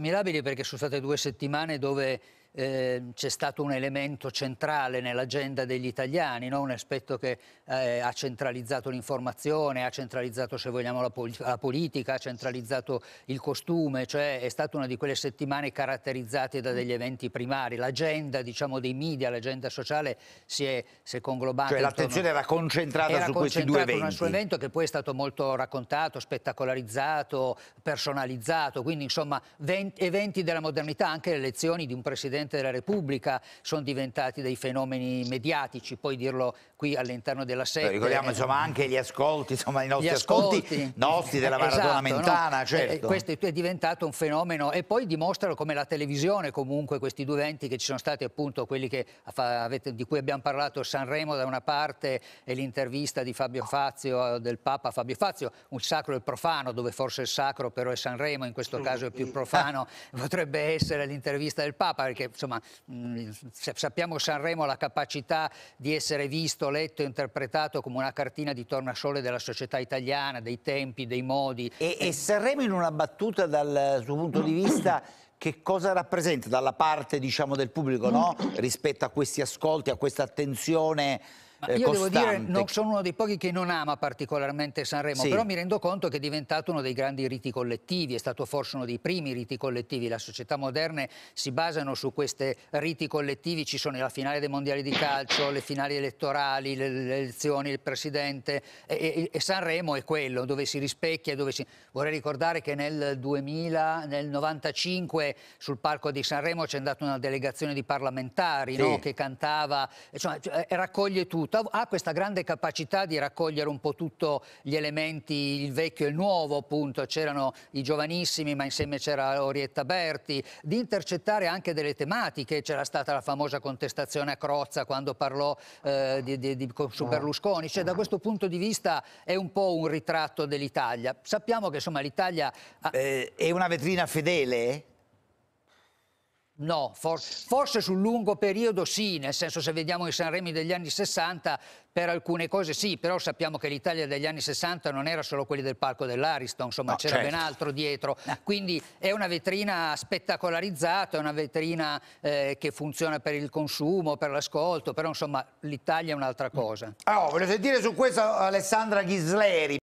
Mirabili perché sono state due settimane dove eh, c'è stato un elemento centrale nell'agenda degli italiani, no? un aspetto che eh, ha centralizzato l'informazione, ha centralizzato se vogliamo la, pol la, politica, ha centralizzato il costume, cioè è stata una di quelle settimane caratterizzate da degli eventi primari, l'agenda diciamo, dei media, l'agenda sociale si è, si è conglobata. Cioè l'attenzione era concentrata era su questi due eventi. Era concentrata su un evento che poi è stato molto raccontato, spettacolarizzato, personalizzato, quindi insomma eventi della modernità, anche le elezioni di un presidente Presidente della Repubblica, sono diventati dei fenomeni mediatici, poi dirlo qui all'interno della sede. Ricordiamo eh, insomma, anche gli ascolti, insomma, i nostri ascolti, ascolti, nostri della maratona esatto, mentana, no? Eh, certo. eh, questo è diventato un fenomeno e poi dimostrano come la televisione comunque questi due eventi che ci sono stati appunto quelli che, avete, di cui abbiamo parlato Sanremo da una parte e l'intervista di Fabio Fazio del Papa Fabio Fazio, un sacro e profano dove forse il sacro però è Sanremo in questo caso è più profano potrebbe essere l'intervista del Papa perché insomma, mh, mm, sappiamo Sanremo ha la capacità di essere visto, letto, interpretato come una cartina di tornasole della società italiana, dei tempi, dei modi. E, e Sanremo in una battuta dal suo punto di vista che cosa rappresenta dalla parte diciamo, del pubblico no? rispetto a questi ascolti, a questa attenzione? Eh, io costante. devo dire, non sono uno dei pochi che non ama particolarmente Sanremo, sì. però mi rendo conto che è diventato uno dei grandi riti collettivi, è stato forse uno dei primi riti collettivi. la società moderna si basano su questi riti collettivi, ci sono la finale dei mondiali di calcio, le finali elettorali, le, le elezioni, il presidente e, e, e, Sanremo è quello dove si rispecchia, dove si... Vorrei ricordare che nel 2000, nel 95 sul palco di Sanremo c'è andata una delegazione di parlamentari sì. no? che cantava, insomma, cioè, raccoglie tutto soprattutto ha questa grande capacità di raccogliere un po' tutti gli elementi, il vecchio e il nuovo appunto, c'erano i giovanissimi ma insieme c'era Orietta Berti, di intercettare anche delle tematiche, c'era stata la famosa contestazione a Crozza quando parlò eh, di, di, di, su ah. Berlusconi, cioè da questo punto di vista è un po' un ritratto dell'Italia. Sappiamo che insomma l'Italia... Ha... Eh, è una vetrina fedele? No, for forse sul lungo periodo sì, nel senso se vediamo i Sanremi degli anni 60 per alcune cose sì, però sappiamo che l'Italia degli anni 60 non era solo quelli del palco dell'Ariston, insomma no, c'era certo. ben altro dietro, quindi è una vetrina spettacolarizzata, è una vetrina eh, che funziona per il consumo, per l'ascolto, però insomma l'Italia è un'altra mm. cosa. Allora, ah, oh, voglio sentire su questo Alessandra Ghisleri.